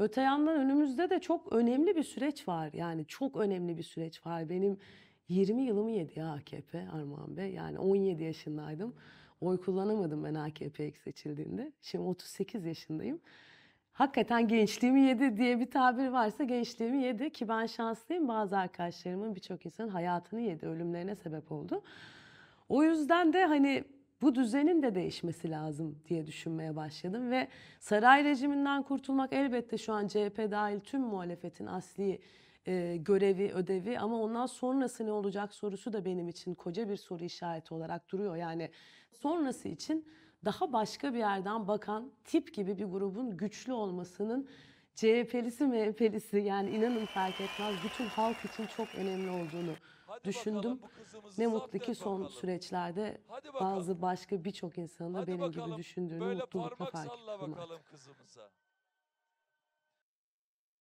Öte yandan önümüzde de çok önemli bir süreç var. Yani çok önemli bir süreç var. Benim 20 yılımı yedi ya AKP Armağan Bey. Yani 17 yaşındaydım. Oy kullanamadım ben AKP'ye seçildiğinde. Şimdi 38 yaşındayım. Hakikaten gençliğimi yedi diye bir tabir varsa gençliğimi yedi ki ben şanslıyım. Bazı arkadaşlarımın birçok insanın hayatını yedi, ölümlerine sebep oldu. O yüzden de hani bu düzenin de değişmesi lazım diye düşünmeye başladım ve saray rejiminden kurtulmak elbette şu an CHP dahil tüm muhalefetin asli e, görevi, ödevi ama ondan sonrası ne olacak sorusu da benim için koca bir soru işareti olarak duruyor. Yani sonrası için daha başka bir yerden bakan tip gibi bir grubun güçlü olmasının CHP'lisi MHP'lisi yani inanın fark etmez bütün halk için çok önemli olduğunu Hadi düşündüm. Bakalım, ne mutlu ki son bakalım. süreçlerde bazı başka birçok insanın da benim bakalım. gibi düşündüğünü Böyle mutlulukla fark ettim. Böyle bakalım kızımıza.